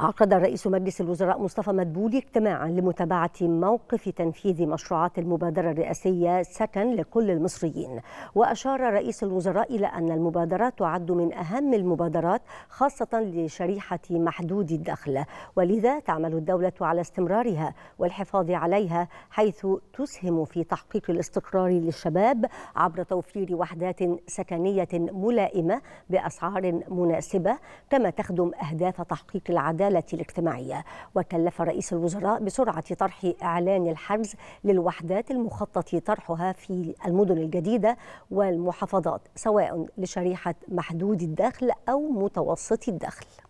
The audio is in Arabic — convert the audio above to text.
عقد رئيس مجلس الوزراء مصطفى مدبولي اجتماعا لمتابعة موقف تنفيذ مشروعات المبادرة الرئاسية سكن لكل المصريين وأشار رئيس الوزراء إلى أن المبادرة تعد من أهم المبادرات خاصة لشريحة محدود الدخل ولذا تعمل الدولة على استمرارها والحفاظ عليها حيث تسهم في تحقيق الاستقرار للشباب عبر توفير وحدات سكنية ملائمة بأسعار مناسبة كما تخدم أهداف تحقيق العدالة العدالة الاجتماعية وكلف رئيس الوزراء بسرعة طرح إعلان الحجز للوحدات المخطط طرحها في المدن الجديدة والمحافظات سواء لشريحة محدود الدخل أو متوسط الدخل